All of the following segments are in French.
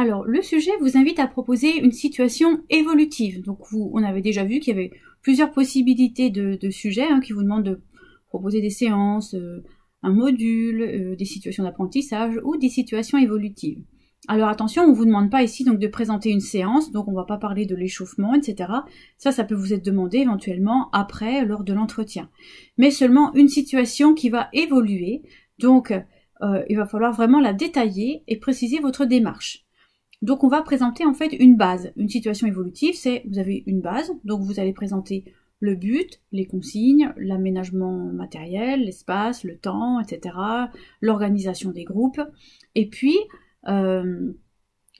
Alors, le sujet vous invite à proposer une situation évolutive. Donc, vous, on avait déjà vu qu'il y avait plusieurs possibilités de, sujets hein, qui vous demandent de proposer des séances, euh, un module, euh, des situations d'apprentissage ou des situations évolutives. Alors attention, on ne vous demande pas ici donc de présenter une séance, donc on ne va pas parler de l'échauffement, etc. Ça, ça peut vous être demandé éventuellement après, lors de l'entretien. Mais seulement une situation qui va évoluer, donc euh, il va falloir vraiment la détailler et préciser votre démarche. Donc on va présenter en fait une base. Une situation évolutive, c'est vous avez une base, donc vous allez présenter le but, les consignes, l'aménagement matériel, l'espace, le temps, etc., l'organisation des groupes. Et puis, euh,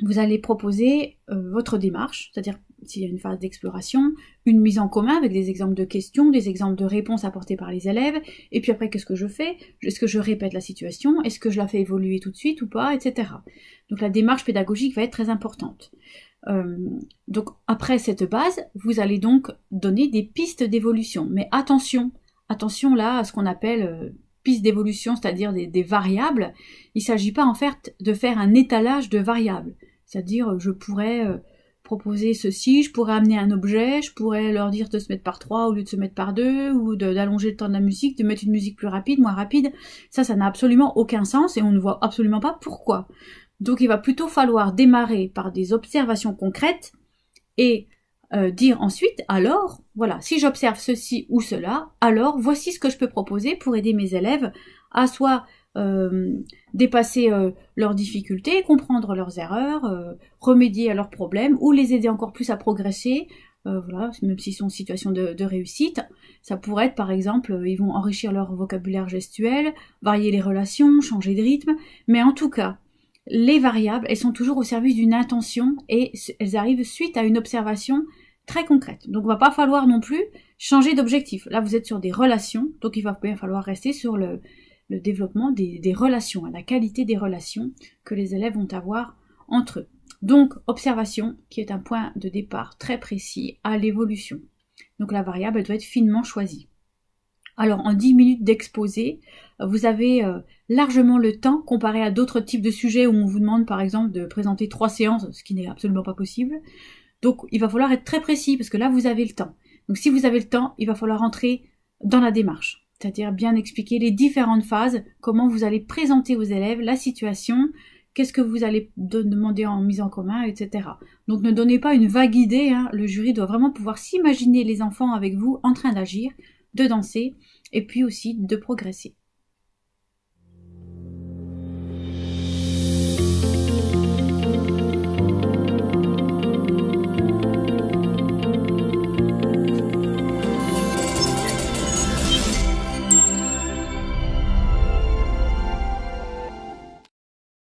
vous allez proposer euh, votre démarche, c'est-à-dire s'il y a une phase d'exploration, une mise en commun avec des exemples de questions, des exemples de réponses apportées par les élèves, et puis après qu'est-ce que je fais Est-ce que je répète la situation Est-ce que je la fais évoluer tout de suite ou pas Etc. Donc la démarche pédagogique va être très importante. Euh, donc après cette base, vous allez donc donner des pistes d'évolution. Mais attention, attention là à ce qu'on appelle euh, piste pistes d'évolution, c'est-à-dire des, variables. Il ne s'agit pas en fait de faire un étalage de variables. C'est-à-dire euh, je pourrais proposer ceci, je pourrais amener un objet, je pourrais leur dire de se mettre par trois au lieu de se mettre par deux, ou d'allonger le temps de la musique, de mettre une musique plus rapide, moins rapide. Ça, ça n'a absolument aucun sens et on ne voit absolument pas pourquoi. Donc il va plutôt falloir démarrer par des observations concrètes et euh, dire ensuite, alors, voilà, si j'observe ceci ou cela, alors voici ce que je peux proposer pour aider mes élèves à soit euh, dépasser euh, leurs difficultés, comprendre leurs erreurs, euh, remédier à leurs problèmes ou les aider encore plus à progresser voilà, même s'ils sont en situation de, réussite. Ça pourrait être par exemple, ils vont enrichir leur vocabulaire gestuel, varier les relations, changer de rythme, mais en tout cas, les variables, elles sont toujours au service d'une intention et elles arrivent suite à une observation très concrète. Donc il va pas falloir non plus changer d'objectif. Là, vous êtes sur des relations, donc il va bien falloir rester sur le, le développement des, relations, à la qualité des relations que les élèves vont avoir entre eux. Donc, observation, qui est un point de départ très précis à l'évolution. Donc la variable, doit être finement choisie. Alors en 10 minutes d'exposé, vous avez euh, largement le temps comparé à d'autres types de sujets où on vous demande par exemple de présenter trois séances, ce qui n'est absolument pas possible. Donc il va falloir être très précis parce que là vous avez le temps. Donc si vous avez le temps, il va falloir entrer dans la démarche c'est-à-dire bien expliquer les différentes phases, comment vous allez présenter aux élèves la situation, qu'est-ce que vous allez demander en mise en commun, etc. Donc ne donnez pas une vague idée, hein. le jury doit vraiment pouvoir s'imaginer les enfants avec vous en train d'agir, de danser et puis aussi de progresser.